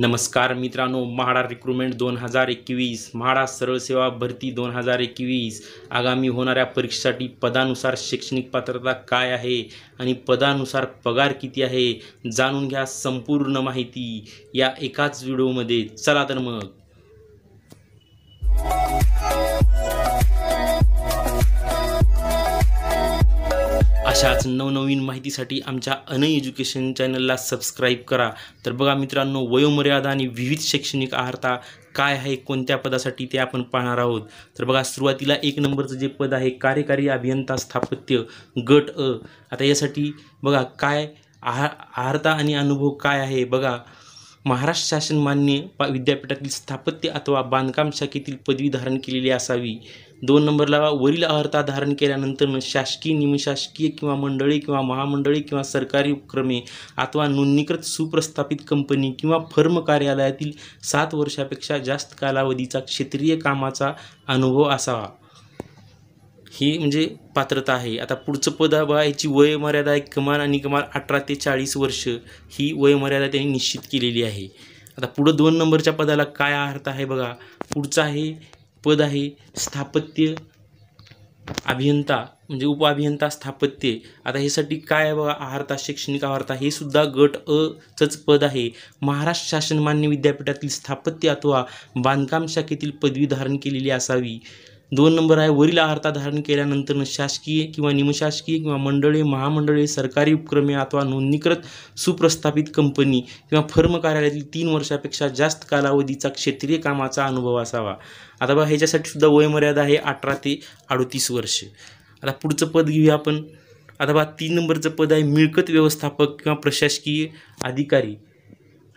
नमस्कार मित्रांनो म्हाडा रिक्रुटमेंट दोन हजार एकवीस म्हाडा सेवा भरती दोन हजार एकवीस आगामी होणाऱ्या परीक्षेसाठी पदानुसार शैक्षणिक पात्रता काय आहे आणि पदानुसार पगार किती आहे जाणून घ्या संपूर्ण माहिती या एकाच व्हिडिओमध्ये चला तर मग अशाच नवनवीन माहितीसाठी आमच्या अन एज्युकेशन चॅनलला सबस्क्राईब करा तर बघा मित्रांनो वयोमर्यादा आणि विविध शैक्षणिक आहारता काय आहे कोणत्या पदासाठी ते आपण पाहणार आहोत तर बघा सुरुवातीला एक नंबरचं जे पद आहे कार्यकारी अभियंता स्थापत्य गट अ आता यासाठी बघा काय आहार आहारता आणि अनुभव काय आहे बघा महाराष्ट्र शासन मान्य विद्यापीठातील स्थापत्य अथवा बांधकाम शाखेतील पदवी धारण केलेली असावी दोन नंबरला वरील अर्हता धारण केल्यानंतर शासकीय निमशासकीय किंवा मंडळी किंवा महामंडळी किंवा सरकारी उपक्रमे अथवा नोंदणीकृत सुप्रस्थापित कंपनी किंवा फर्म कार्यालयातील सात वर्षापेक्षा जास्त कालावधीचा क्षेत्रीय कामाचा अनुभव असावा ही म्हणजे पात्रता आहे आता पुढचं पद बघा याची वयमर्यादा आहे कमाल आणि कमाल अठरा ते चाळीस वर्ष ही वयमर्यादा त्यांनी निश्चित केलेली आहे आता पुढं दोन नंबरच्या पदाला काय अर्थ आहे बघा पुढचं आहे पद आहे स्थापत्य अभियंता म्हणजे उपअभियंता स्थापत्य आता ह्यासाठी काय बघा आहारता शैक्षणिक आहारता हे सुद्धा गट अचंच पद आहे महाराष्ट्र शासन मान्य विद्यापीठातील स्थापत्य अथवा बांधकाम शाखेतील पदवी धारण केलेली असावी दोन नंबर आहे वरील आहारता धारण केल्यानंतर शासकीय किंवा निमशासकीय किंवा मंडळे महामंडळे सरकारी उपक्रमे अथवा नोंदणीकृत सुप्रस्थापित कंपनी किंवा फर्म कार्यालयातील तीन वर्षापेक्षा जास्त कालावधीचा क्षेत्रीय कामाचा अनुभव असावा आता बघा ह्याच्यासाठी सुद्धा वयमर्यादा आहे अठरा ते अडतीस वर्ष आता पुढचं पद घेऊया आपण आता बघा तीन नंबरचं पद आहे मिळकत व्यवस्थापक किंवा प्रशासकीय अधिकारी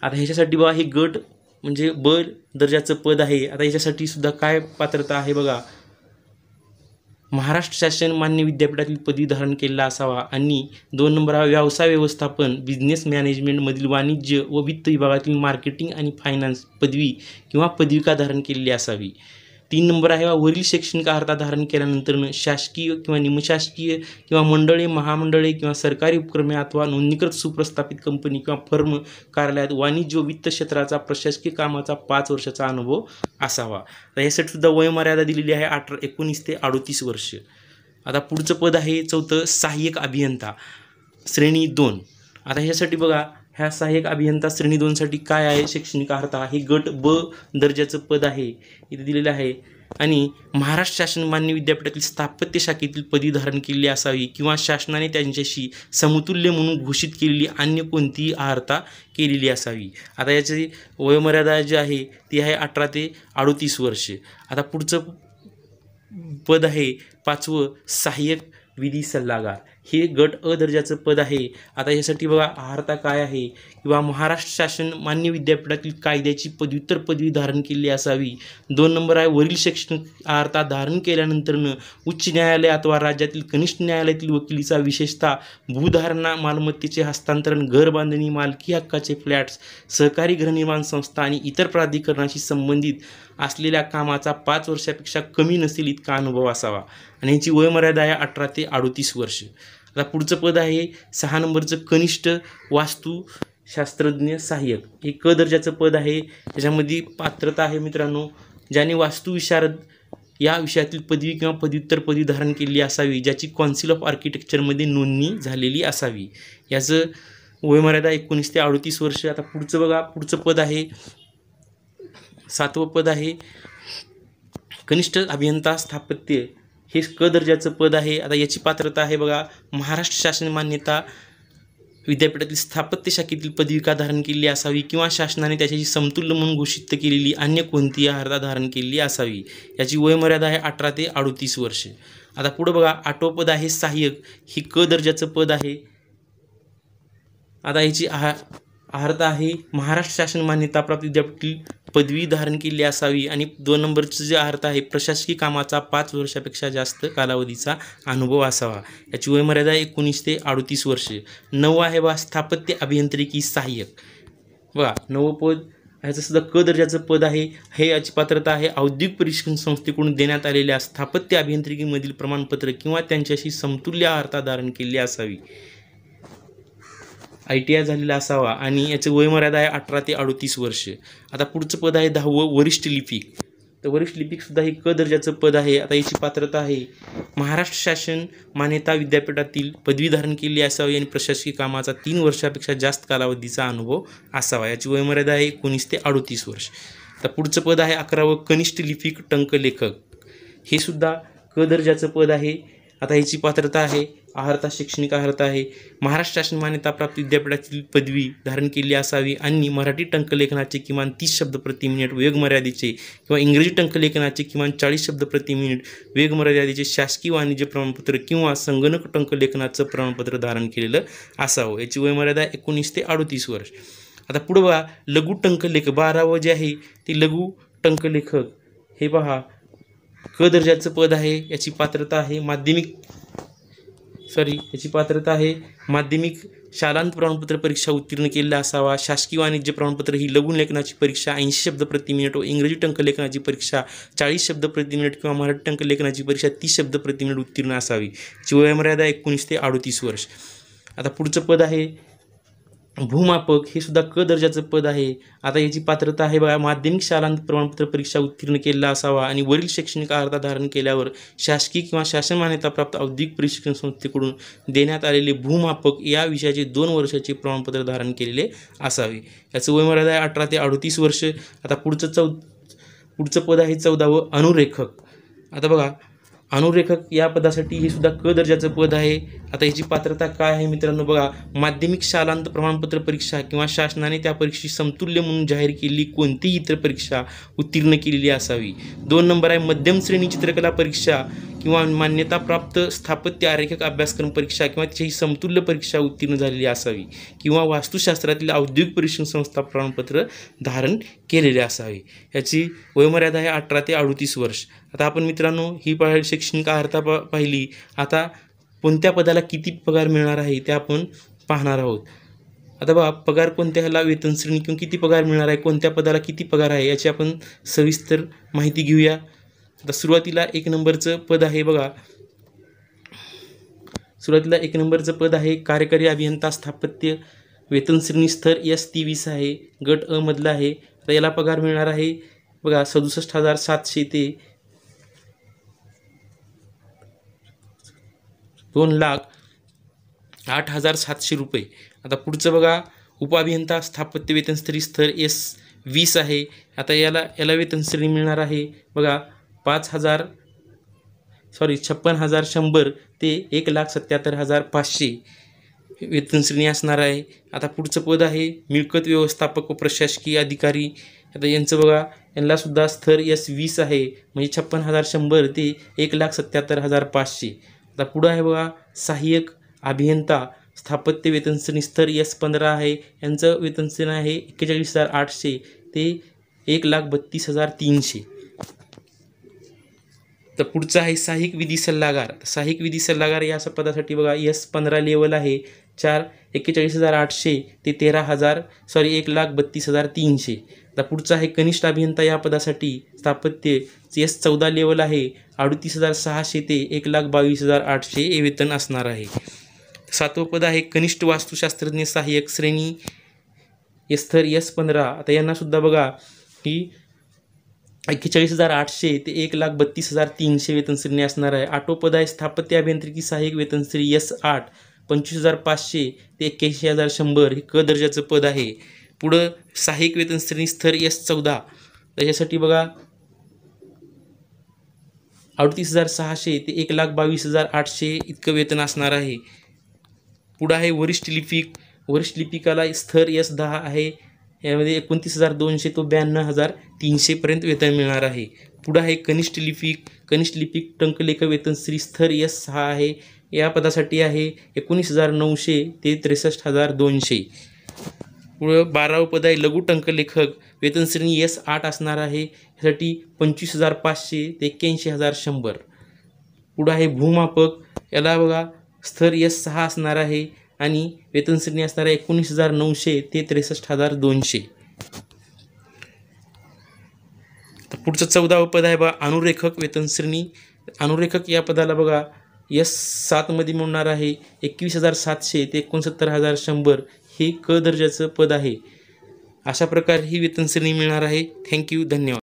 आता ह्याच्यासाठी बघा हे गट म्हणजे बर दर्जाचं पद आहे आता ह्याच्यासाठी सुद्धा काय पात्रता आहे बघा महाराष्ट्र शासन मान्य विद्यापीठातील पदवी धारण केलेला असावा आणि दोन नंबर व्यवसाय व्यवस्थापन बिझनेस मॅनेजमेंटमधील वाणिज्य व वित्त विभागातील मार्केटिंग आणि फायनान्स पदवी किंवा पदविका धारण केलेली असावी तीन नंबर आहे वा वरील शैक्षणिक अर्थात धारण केल्यानंतर शासकीय किंवा निमशासकीय किंवा मंडळे महामंडळे किंवा सरकारी उपक्रमे अथवा नोंदणीकृत सुप्रस्थापित कंपनी किंवा फर्म कार्यालयात वाणिज्य वित्त क्षेत्राचा प्रशासकीय कामाचा पाच वर्षाचा अनुभव असावा तर यासाठी सुद्धा वयमर्यादा दिलेली आहे अठरा एकोणीस ते अडोतीस वर्ष आता पुढचं पद आहे चौथं सहाय्यक अभियंता श्रेणी दोन आता ह्यासाठी बघा ह्या सहाय्यक अभियंता श्रेणी दोनसाठी काय आहे शैक्षणिक अर्हता हे गट ब दर्जाचं पद आहे इथे दिलेलं आहे आणि महाराष्ट्र शासन मान्य विद्यापीठातील स्थापत्य शाखेतील पदवी धारण केलेली असावी किंवा शासनाने त्यांच्याशी समतुल्य म्हणून घोषित केलेली अन्य कोणतीही अर्हता केलेली असावी आता याची वयोमर्यादा जी आहे ती आहे अठरा ते अडोतीस वर्ष आता पुढचं पद आहे पाचवं सहाय्यक विधी सल्लागार हे गट अ दर्जाचं पद आहे आता यासाठी बघा आहारता काय आहे किंवा महाराष्ट्र शासन मान्य विद्यापीठातील कायद्याची पदव्युत्तर पदवी धारण केली असावी दोन नंबर आहे वरील शैक्षणिक आहारता धारण केल्यानंतरनं उच्च न्यायालय अथवा राज्यातील कनिष्ठ न्यायालयातील वकिलीचा विशेषतः भूधारणा मालमत्तेचे हस्तांतरण घर बांधणी मालकी हक्काचे फ्लॅट्स सहकारी गृहनिर्माण संस्था आणि इतर प्राधिकरणाशी संबंधित असलेल्या कामाचा पाच वर्षापेक्षा कमी नसेल इतका अनुभव असावा आणि ह्याची वयमर्यादा आहे अठरा ते अडोतीस वर्ष आता पुढचं पद आहे सहा नंबरचं कनिष्ठ वास्तुशास्त्रज्ञ सहाय्यक हे क दर्जाचं पद आहे त्याच्यामध्ये पात्रता आहे मित्रांनो ज्याने वास्तुविशारद या विषयातील पदवी किंवा पदव्युत्तर पदवी धारण केली असावी ज्याची कॉन्सिल ऑफ आर्किटेक्चरमध्ये नोंदणी झालेली असावी याचं वयमर्यादा एकोणीस ते अडोतीस वर्ष आता पुढचं बघा पुढचं पद आहे सातवं पद आहे कनिष्ठ अभियंता स्थापत्य हे क दर्जाचं पद आहे आता याची पात्रता आहे बघा महाराष्ट्र शासन मान्यता विद्यापीठातील स्थापत्य शाखेतील पदविका धारण केलेली असावी किंवा शासनाने त्याच्याशी समतुल्य म्हणून घोषित केलेली अन्य कोणतीही अर्धा धारण केलेली असावी याची वयमर्यादा आहे अठरा ते अडोतीस वर्षे आता पुढं बघा पद आहे सहाय्यक ही क दर्जाचं पद आहे आता याची आहार अर्धा आहे महाराष्ट्र शासन मान्यताप्राप्त विद्यापीठ पदवी धारण केली असावी आणि दोन नंबरचं जे अर्थ आहे प्रशासकीय कामाचा पाच वर्षापेक्षा जास्त कालावधीचा अनुभव असावा याची वयमर्यादा एकोणीस ते अडतीस वर्षे नऊ आहे बा स्थापत्य अभियांत्रिकी सहाय्यक बघा नवं पद ह्याचंसुद्धा क दर्जाचं पद आहे हे याची पात्रता आहे औद्योगिक प्रशिक्षण संस्थेकडून देण्यात आलेल्या स्थापत्य अभियांत्रिकीमधील प्रमाणपत्र किंवा त्यांच्याशी समतुल्य अर्था धारण केली असावी आय टी आय झालेला असावा आणि याचं वयमर्यादा आहे अठरा ते अडतीस वर्ष आता पुढचं पद आहे दहावं वरिष्ठ लिपिक तर वरिष्ठ लिपिकसुद्धा हे क दर्जाचं पद आहे आता याची पात्रता आहे महाराष्ट्र शासन मान्यता विद्यापीठातील पदवी धारण केली असावी आणि प्रशासकीय कामाचा तीन वर्षापेक्षा जास्त कालावधीचा अनुभव असावा याची वयमर्यादा आहे एकोणीस ते अडतीस वर्ष आता पुढचं पद आहे अकरावं कनिष्ठ लिपिक टंकलेखक हे सुद्धा क दर्जाचं पद आहे आता याची पात्रता आहे अहर्ता शैक्षणिक आहारता आहे महाराष्ट्र शासन मान्यताप्राप्त विद्यापीठातील पदवी धारण केली असावी आणि मराठी टंकलेखनाचे किमान तीस शब्द प्रति मिनिट वेगमर्यादेचे किंवा इंग्रजी टंकलेखनाचे किमान चाळीस शब्द प्रति मिनिट वेगमर्यादेचे शासकीय वाणिज्य प्रमाणपत्र किंवा संगणक टंकलेखनाचं प्रमाणपत्र धारण केलेलं असावं याची वयमर्यादा एकोणीस ते अडतीस वर्ष आता पुढं बघा लघु टंकलेखक बारावं जे आहे ते लघु टंकलेखक हे पहा क दर्जाचं पद आहे याची पात्रता आहे माध्यमिक सॉरी याची पात्रता आहे माध्यमिक शालांत प्रमाणपत्र परीक्षा उत्तीर्ण केलेला असावा शासकीय वाणिज्य प्रमाणपत्र ही लघु लेखनाची परीक्षा ऐंशी शब्द प्रति मिनिट व इंग्रजी टंकलेखनाची परीक्षा चाळीस शब्द प्रति मिनिट किंवा मराठी टंक लेखनाची परीक्षा तीस शब्द प्रति मिनिट उत्तीर्ण असावी जीवयमर्यादा वयमर्यादा एकोणीस ते अडतीस वर्ष आता पुढचं पद आहे भूमापक हे सुद्धा क दर्जाचं पद आहे आता याची पात्रता आहे बघा माध्यमिक शालांत प्रमाणपत्र परीक्षा उत्तीर्ण केलेला असावा आणि वरील शैक्षणिक अर्धा धारण केल्यावर शासकीय किंवा शासन मान्यताप्राप्त औद्योगिक प्रशिक्षण संस्थेकडून देण्यात आलेले भूमापक या विषयाचे दोन वर्षाचे प्रमाणपत्र धारण केलेले असावे याचं वयमर्यादा आहे अठरा ते अडतीस वर्ष आता पुढचं चौ पुढचं पद आहे चौदावं अनुरेखक आता बघा अनुरेखक या पदासाठी हे सुद्धा क दर्जाचं पद आहे आता याची पात्रता काय आहे मित्रांनो बघा माध्यमिक शालांत प्रमाणपत्र परीक्षा किंवा शासनाने त्या परीक्षेची समतुल्य म्हणून जाहीर केलेली कोणतीही इतर परीक्षा उत्तीर्ण केलेली असावी दोन नंबर आहे मध्यम श्रेणी चित्रकला परीक्षा किंवा मान्यताप्राप्त स्थापत्य आरेखक अभ्यासक्रम परीक्षा किंवा तिची समतुल्य परीक्षा उत्तीर्ण झालेली असावी किंवा वास्तुशास्त्रातील औद्योगिक परीक्षण संस्था प्रमाणपत्र धारण केलेले असावे याची वयोमर्यादा आहे अठरा ते अडतीस वर्ष आता आपण मित्रांनो ही शैक्षणिक अर्हता पाहिली आता कोणत्या पदाला किती पगार मिळणार आहे ते आपण पाहणार आहोत आता बा पगार कोणत्या ह्याला वेतन किंवा किती पगार मिळणार आहे कोणत्या पदाला किती पगार आहे याची आपण सविस्तर माहिती घेऊया आता सुरुवातीला एक नंबरचं पद आहे बघा सुरुवातीला एक नंबरचं पद आहे कार्यकारी अभियंता स्थापत्य वेतन श्रेणी स्तर एस वीस आहे गट अ मधला आहे आता याला पगार मिळणार आहे बघा सदुसष्ट हजार सातशे ते दोन लाख आठ हजार सातशे रुपये आता पुढचं बघा उपअभियंता स्थापत्य वेतनश्रेणी स्तर एस वीस आहे आता याला याला वेतनश्रेणी मिळणार आहे बघा पाच हजार सॉरी छप्पन हजार शंभर ते एक लाख सत्याहत्तर हजार पाचशे वेतनश्रेणी असणार आहे आता पुढचं पद आहे मिळकत व्यवस्थापक व प्रशासकीय अधिकारी आता यांचं बघा यांनासुद्धा स्थर यस वीस आहे म्हणजे छप्पन हजार शंभर ते एक लाख सत्याहत्तर हजार पाचशे आता पुढं आहे बघा सहाय्यक अभियंता स्थापत्य वेतनश्रेणी स्थर यस पंधरा आहे यांचं वेतनश्रेणी आहे एक्केचाळीस हजार आठशे ते एक लाख बत्तीस हजार तीनशे तर पुढचं आहे साहिक विधी सल्लागार साहिक विधी सल्लागार या पदासाठी बघा यस पंधरा लेवल आहे चार एक्केचाळीस हजार आठशे ते तेरा हजार सॉरी एक लाख बत्तीस हजार तीनशे आता पुढचं आहे कनिष्ठ अभियंता या पदासाठी स्थापत्य यस चौदा लेवल आहे अडुतीस हजार सहाशे ते एक लाख बावीस हजार आठशे हे वेतन असणार आहे सातवं पद आहे कनिष्ठ वास्तुशास्त्रज्ञ सहाय्यक श्रेणी थर यस पंधरा आता यांनासुद्धा बघा की एक्केचाळीस हजार आठशे ते एक लाख बत्तीस हजार तीनशे वेतनश्रेणी असणार आहे आटोपद आहे स्थापत्य अभियांत्रिकी सहाय्यक वेतनश्री एस आठ पंचवीस हजार पाचशे ते एक्क्याऐंशी हजार शंभर हे क दर्जाचं पद आहे पुढं सहाय्यक वेतनश्रेणी स्तर एस चौदा त्याच्यासाठी बघा अडतीस हजार सहाशे ते एक लाख बावीस हजार आठशे इतकं वेतन असणार आहे पुढं आहे वरिष्ठ लिपिक वरिष्ठ लिपिकाला स्थर एस दहा आहे यामध्ये एकोणतीस हजार दोनशे तो ब्याण्णव हजार तीनशेपर्यंत वेतन मिळणार आहे पुढं आहे कनिष्ठ लिपिक कनिष्ठ लिपिक टंकलेख वेतन श्रीस्थर यस सहा आहे या पदासाठी आहे एकोणीस हजार नऊशे ते त्रेसष्ट हजार दोनशे पुढं बारावं पद आहे लघु टंकलेखक वेतनश्रेणी यस आठ असणार आहे यासाठी पंचवीस हजार पाचशे ते एक्क्याऐंशी हजार शंभर पुढं आहे भूमापक याला बघा स्तर यस सहा असणार आहे आणि वेतनश्रेणी असणाऱ्या एकोणीस हजार नऊशे ते त्रेसष्ट हजार दोनशे पुढचं चौदावं पद आहे बा अनुरेखक वेतनश्रेणी अनुरेखक या पदाला बघा यस सातमध्ये मिळणार आहे एकवीस हजार सातशे ते एकोणसत्तर हजार शंभर हे क दर्जाचं पद आहे अशा प्रकारे ही वेतनश्रेणी मिळणार आहे थँक्यू धन्यवाद